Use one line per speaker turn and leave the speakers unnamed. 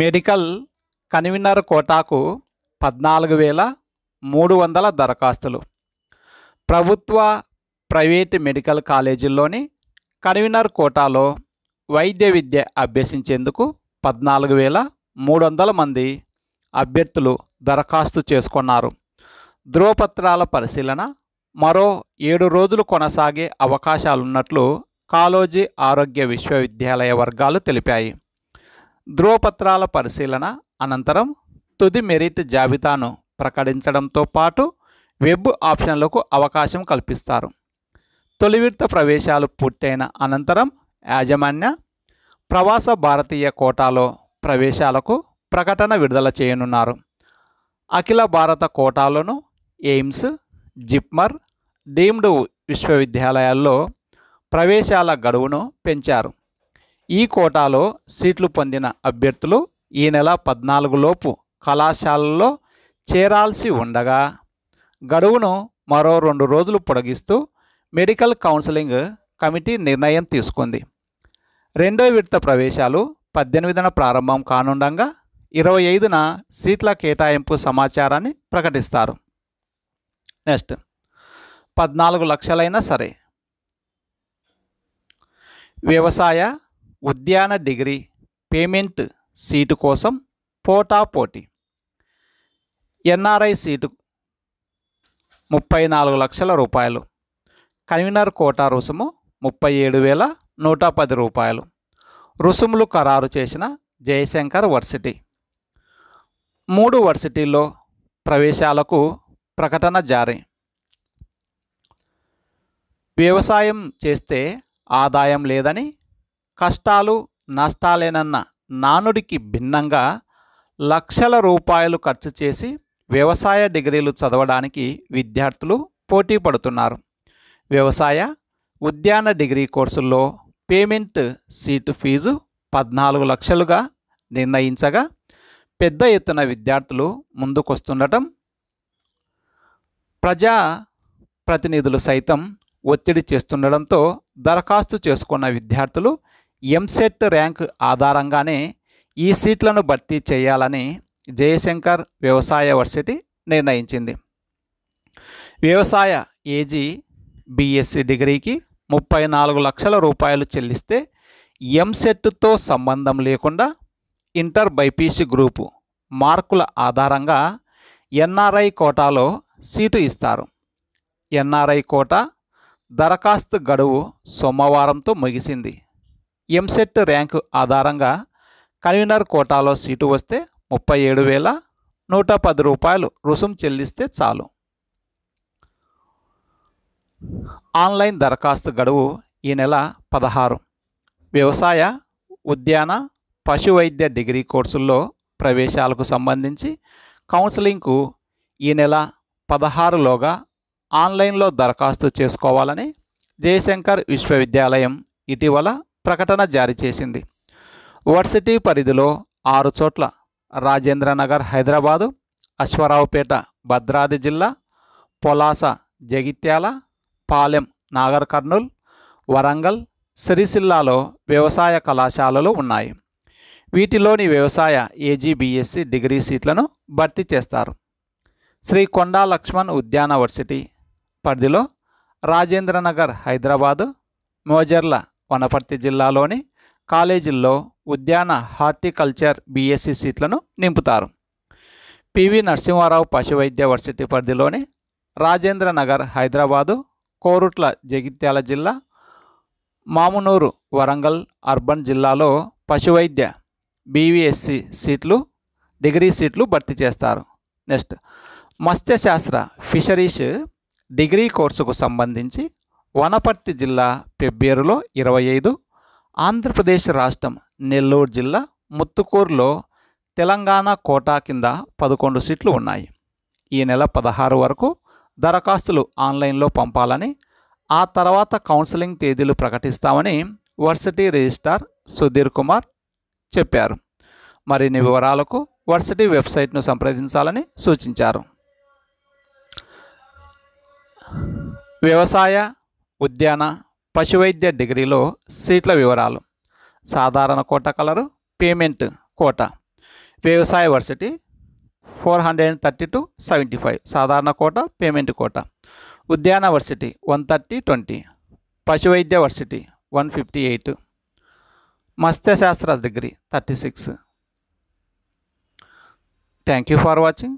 medical convener కోటాకు పద్నాలుగు వేల మూడు వందల దరఖాస్తులు ప్రభుత్వ ప్రైవేటు మెడికల్ కాలేజీల్లోని కన్వీనర్ కోటాలో వైద్య విద్య అభ్యసించేందుకు పద్నాలుగు వేల మూడు వందల మంది అభ్యర్థులు దరఖాస్తు చేసుకున్నారు ధ్రువపత్రాల పరిశీలన మరో ఏడు రోజులు కొనసాగే అవకాశాలున్నట్లు కాలోజీ ఆరోగ్య విశ్వవిద్యాలయ వర్గాలు తెలిపాయి ధ్రువపత్రాల పరిశీలన అనంతరం తుది మెరిట్ జాబితాను ప్రకటించడంతో పాటు వెబ్ ఆప్షన్లకు అవకాశం కల్పిస్తారు తొలి విడత ప్రవేశాలు పూర్తయిన అనంతరం యాజమాన్య ప్రవాస భారతీయ కోటాలో ప్రవేశాలకు ప్రకటన విడుదల చేయనున్నారు అఖిల భారత కోటాలను ఎయిమ్స్ జిప్మర్ డీమ్డ్ విశ్వవిద్యాలయాల్లో ప్రవేశాల గడువును పెంచారు ఈ కోటాలో సీట్లు పొందిన అభ్యర్థులు ఈ నెల పద్నాలుగులోపు కళాశాలల్లో చేరాల్సి ఉండగా గడువును మరో రెండు రోజులు పొడిగిస్తూ మెడికల్ కౌన్సిలింగ్ కమిటీ నిర్ణయం తీసుకుంది రెండో విడత ప్రవేశాలు పద్దెనిమిదిన ప్రారంభం కానుండగా ఇరవై ఐదున సీట్ల కేటాయింపు సమాచారాన్ని ప్రకటిస్తారు నెక్స్ట్ పద్నాలుగు లక్షలైనా సరే వ్యవసాయ ఉద్యాన డిగ్రీ పేమెంట్ సీటు కోసం పోటాపోటీ ఎన్ఆర్ఐ సీటు ముప్పై నాలుగు లక్షల రూపాయలు కన్వీనర్ కోటా రుసుము ముప్పై ఏడు వేల నూట పది రూపాయలు రుసుములు ఖరారు చేసిన జయశంకర్ వర్సిటీ మూడు వర్సిటీల్లో ప్రవేశాలకు ప్రకటన జారీ వ్యవసాయం చేస్తే ఆదాయం లేదని కష్టాలు నష్టాలేనన్న నానుడికి భిన్నంగా లక్షల రూపాయలు ఖర్చు చేసి వ్యవసాయ డిగ్రీలు చదవడానికి విద్యార్థులు పోటీ పడుతున్నారు వ్యవసాయ ఉద్యాన డిగ్రీ కోర్సుల్లో పేమెంట్ సీటు ఫీజు పద్నాలుగు లక్షలుగా నిర్ణయించగా పెద్ద ఎత్తున విద్యార్థులు ముందుకొస్తుండటం ప్రజా ప్రతినిధులు సైతం ఒత్తిడి చేస్తుండడంతో దరఖాస్తు చేసుకున్న విద్యార్థులు ఎంసెట్ ర్యాంక్ ఆధారంగానే ఈ సీట్లను భర్తీ చేయాలని జయశంకర్ వ్యవసాయ వర్సిటీ నిర్ణయించింది వ్యవసాయ ఏజీ బీఎస్సీ డిగ్రీకి ముప్పై నాలుగు లక్షల రూపాయలు చెల్లిస్తే ఎంసెట్తో సంబంధం లేకుండా ఇంటర్ బైపీసీ గ్రూపు మార్కుల ఆధారంగా ఎన్ఆర్ఐ కోటాలో సీటు ఇస్తారు ఎన్ఆర్ఐ కోటా దరఖాస్తు గడువు సోమవారంతో ముగిసింది ఎంసెట్ ర్యాంకు ఆధారంగా కన్వీనర్ కోటాలో సీటు వస్తే ముప్పై ఏడు వేల నూట పది రూపాయలు రుసుం చెల్లిస్తే చాలు ఆన్లైన్ దరఖాస్తు గడువు ఈ నెల పదహారు వ్యవసాయ ఉద్యాన పశువైద్య డిగ్రీ కోర్సుల్లో ప్రవేశాలకు సంబంధించి కౌన్సిలింగ్కు ఈ నెల పదహారులోగా ఆన్లైన్లో దరఖాస్తు చేసుకోవాలని జయశంకర్ విశ్వవిద్యాలయం ఇటీవల ప్రకటన జారీ చేసింది వర్సిటీ పరిధిలో ఆరు చోట్ల రాజేంద్రనగర్ హైదరాబాదు అశ్వరావుపేట భద్రాది జిల్లా పొలాస జగిత్యాల పాలెం నాగర్ కర్నూల్ వరంగల్ సిరిసిల్లాలో వ్యవసాయ కళాశాలలు ఉన్నాయి వీటిలోని వ్యవసాయ ఏజీబీఎస్సీ డిగ్రీ సీట్లను భర్తీ చేస్తారు శ్రీ కొండా లక్ష్మణ్ ఉద్యానవర్సిటీ పరిధిలో రాజేంద్రనగర్ హైదరాబాదు మోజర్ల వనపర్తి జిల్లాలోని కాలేజీల్లో ఉద్యాన హార్టికల్చర్ బీఎస్సీ సీట్లను నింపుతారు పివి నరసింహారావు పశు వైద్య వర్సిటీ పరిధిలోని రాజేంద్ర నగర్ హైదరాబాదు కోరుట్ల జగిత్యాల జిల్లా మామునూరు వరంగల్ అర్బన్ జిల్లాలో పశువైద్య బీవీఎస్సి సీట్లు డిగ్రీ సీట్లు భర్తీ చేస్తారు నెక్స్ట్ మత్స్యశాస్త్ర ఫిషరీస్ డిగ్రీ కోర్సుకు సంబంధించి వనపర్తి జిల్లా పెబ్బేరులో ఇరవై ఐదు ఆంధ్రప్రదేశ్ రాష్ట్రం నెల్లూరు జిల్లా ముత్తుకూరులో తెలంగాణ కోటా కింద పదకొండు సీట్లు ఉన్నాయి ఈ నెల పదహారు వరకు దరఖాస్తులు ఆన్లైన్లో పంపాలని ఆ తర్వాత కౌన్సిలింగ్ తేదీలు ప్రకటిస్తామని వర్సిటీ రిజిస్ట్రార్ సుధీర్ కుమార్ చెప్పారు మరిన్ని వివరాలకు వర్సిటీ వెబ్సైట్ను సంప్రదించాలని సూచించారు వ్యవసాయ ఉద్యాన పశువైద్య డిగ్రీలో సీట్ల వివరాలు సాధారణ కోట కలరు పేమెంట్ కోట వ్యవసాయ varsity four hundred and thirty two seventy five సాధారణ కోట పేమెంట్ కోట ఉద్యాన వర్సిటీ వన్ థర్టీ ట్వంటీ పశువైద్య వర్సిటీ వన్ ఫిఫ్టీ ఎయిట్ మత్స్యశాస్త్ర degree thirty six thank you for watching